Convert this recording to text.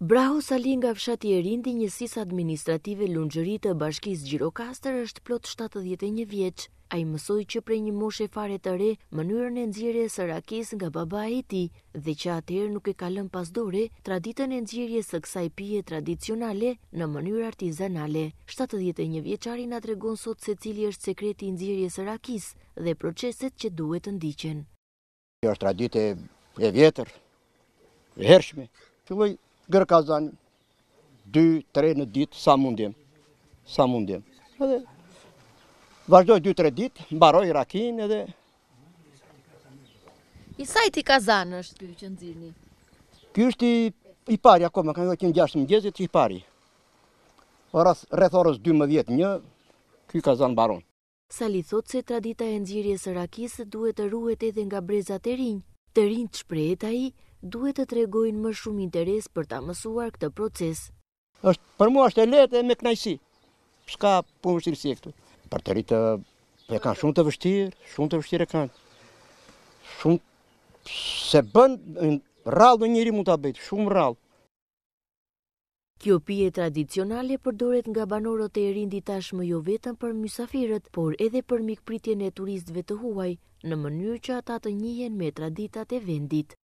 Brahu sali nga fshati e rindi njësis administrative lungjërit të bashkis Gjirokastër është plot 71 vjeqë. A i mësoj që prej një moshe fare të re, mënyrën e nëzirje së rakis nga baba e ti, dhe që atëherë nuk e kalën pas traditën e nëzirje së kësaj pije tradicionale në mënyrë artizanale. 71 vjeqari nga tregon sot se cili është sekreti nëzirje së rakis dhe proceset që duhet të ndiqen. Kjo është traditë e vjetër, e hershme. Filoj gërë kazan, 2-3 në ditë, sa mundim, sa mundim. Vazhdoj 2-3 ditë, mbaroj rakin edhe... I sa i kazan është kjo që nëzini? Kjo është i, i pari akome, kanë kënë gjashtë më gjezit, i pari. Oras, rethorës 12 një, kjo kazan mbaron. Sali thot se tradita e nxirjes së rakisë duhet të ruhet edhe nga brezat e rinj, të rinjë të shprejeta i duhet të tregojnë më shumë interes për ta mësuar këtë proces. Për mua është e letë e me knajsi, s'ka punë vështirë si e këtu. Për të rritë e kanë shumë të vështirë, shumë të vështirë e kanë. Shumë se bëndë, rralë në njëri mund të abetë, shumë rralë. Kjo pije tradicionale përdoret nga banorët e rindi tashmë jo vetëm për mysafirët, por edhe për mikpritjen e turistëve të huaj, në mënyrë që ata të njihen me traditat e vendit.